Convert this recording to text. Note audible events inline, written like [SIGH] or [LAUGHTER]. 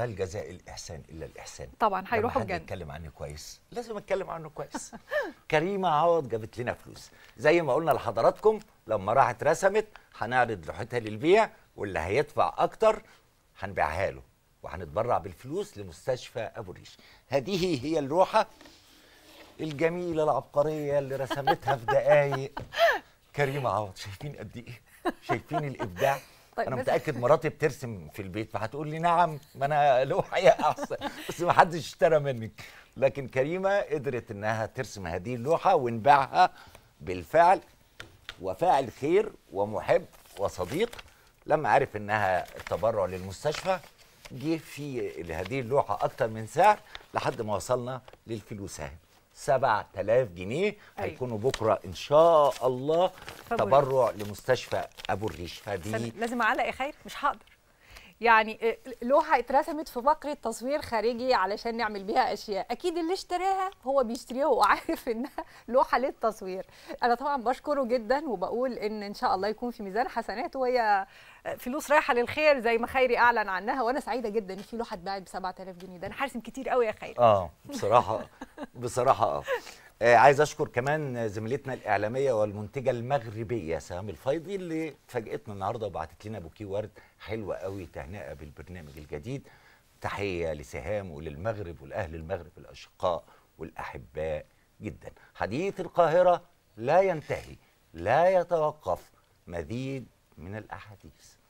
هل جزاء الإحسان إلا الإحسان؟ طبعا هيروحوا الجنة نتكلم عنه كويس لازم أتكلم عنه كويس [LAUGHS] كريمة عوض جابت لنا فلوس زي ما قلنا لحضراتكم لما راحت رسمت هنعرض لوحتها للبيع واللي هيدفع أكتر هنبيعها له وهنتبرع بالفلوس لمستشفى أبو ريش هذه هي اللوحة الجميلة العبقرية اللي رسمتها في دقايق كريمة عوض شايفين قد إيه؟ شايفين الإبداع؟ طيب انا متاكد مراتي بترسم في البيت فهتقول لي نعم ما انا له حقيقه احسن [LAUGHS] بس ما حدش اشترى منك لكن كريمه قدرت انها ترسم هذه اللوحه ونبعها بالفعل وفاعل خير ومحب وصديق لما عرف انها التبرع للمستشفى جه في هذه اللوحه اكتر من سعر لحد ما وصلنا للفلوس اهي 7000 جنيه أيوة. هيكونوا بكره ان شاء الله فبولي. تبرع لمستشفى ابو الريش فدي لازم اعلق يا خير مش هقدر يعني آه، لوحه اترسمت في بقره تصوير خارجي علشان نعمل بيها اشياء اكيد اللي اشتراها هو بيشتريها وعارف [LAUGHS] انها لوحه للتصوير انا طبعا بشكره جدا وبقول ان ان شاء الله يكون في ميزان حسنات وهي آه، فلوس رايحه للخير زي ما خيري اعلن عنها وانا سعيده جدا ان في لوحه اتباعت ب 7000 جنيه ده انا هرسم كتير قوي يا خيري اه بصراحه [LAUGHS] بصراحه آه. اه عايز اشكر كمان زميلتنا الاعلاميه والمنتجه المغربيه سهام الفيضي اللي فاجئتنا النهارده وبعتت لنا بوكي ورد حلوه قوي تهنئه بالبرنامج الجديد تحيه لسهام وللمغرب ولاهل المغرب الاشقاء والاحباء جدا حديث القاهره لا ينتهي لا يتوقف مزيد من الاحاديث